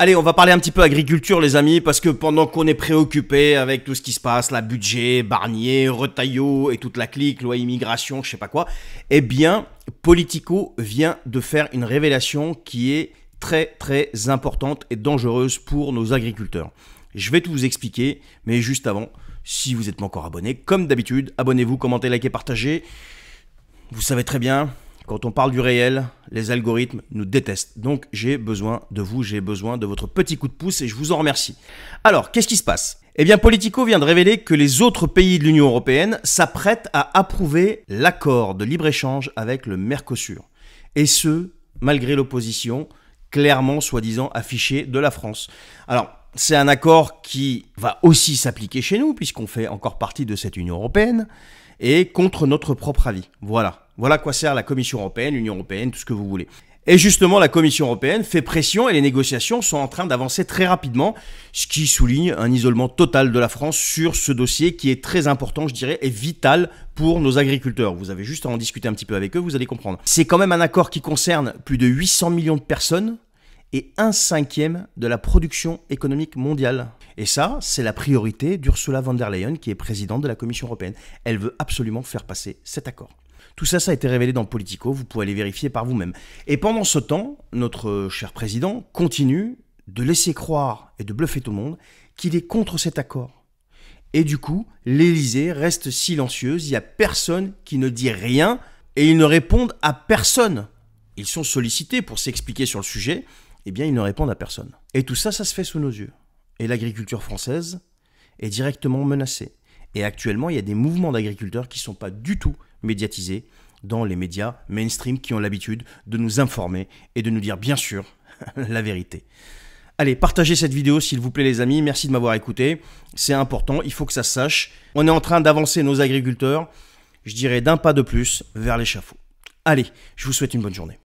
Allez, on va parler un petit peu agriculture, les amis, parce que pendant qu'on est préoccupé avec tout ce qui se passe, la budget, Barnier, retaillot et toute la clique, loi immigration, je sais pas quoi, eh bien, Politico vient de faire une révélation qui est très très importante et dangereuse pour nos agriculteurs. Je vais tout vous expliquer, mais juste avant, si vous n'êtes pas encore abonné, comme d'habitude, abonnez-vous, commentez, likez, partagez. Vous savez très bien, quand on parle du réel, les algorithmes nous détestent. Donc j'ai besoin de vous, j'ai besoin de votre petit coup de pouce et je vous en remercie. Alors, qu'est-ce qui se passe eh bien, Politico vient de révéler que les autres pays de l'Union européenne s'apprêtent à approuver l'accord de libre-échange avec le Mercosur. Et ce, malgré l'opposition clairement soi-disant affichée de la France. Alors, c'est un accord qui va aussi s'appliquer chez nous, puisqu'on fait encore partie de cette Union européenne, et contre notre propre avis. Voilà. Voilà quoi sert la Commission européenne, l'Union européenne, tout ce que vous voulez. Et justement, la Commission européenne fait pression et les négociations sont en train d'avancer très rapidement, ce qui souligne un isolement total de la France sur ce dossier qui est très important, je dirais, et vital pour nos agriculteurs. Vous avez juste à en discuter un petit peu avec eux, vous allez comprendre. C'est quand même un accord qui concerne plus de 800 millions de personnes, et un cinquième de la production économique mondiale. Et ça, c'est la priorité d'Ursula von der Leyen, qui est présidente de la Commission européenne. Elle veut absolument faire passer cet accord. Tout ça, ça a été révélé dans Politico, vous pouvez aller vérifier par vous-même. Et pendant ce temps, notre cher président continue de laisser croire et de bluffer tout le monde qu'il est contre cet accord. Et du coup, l'Élysée reste silencieuse, il n'y a personne qui ne dit rien et ils ne répondent à personne. Ils sont sollicités pour s'expliquer sur le sujet, eh bien, ils ne répondent à personne. Et tout ça, ça se fait sous nos yeux. Et l'agriculture française est directement menacée. Et actuellement, il y a des mouvements d'agriculteurs qui ne sont pas du tout médiatisés dans les médias mainstream qui ont l'habitude de nous informer et de nous dire, bien sûr, la vérité. Allez, partagez cette vidéo s'il vous plaît les amis, merci de m'avoir écouté, c'est important, il faut que ça se sache. On est en train d'avancer nos agriculteurs, je dirais d'un pas de plus vers l'échafaud. Allez, je vous souhaite une bonne journée.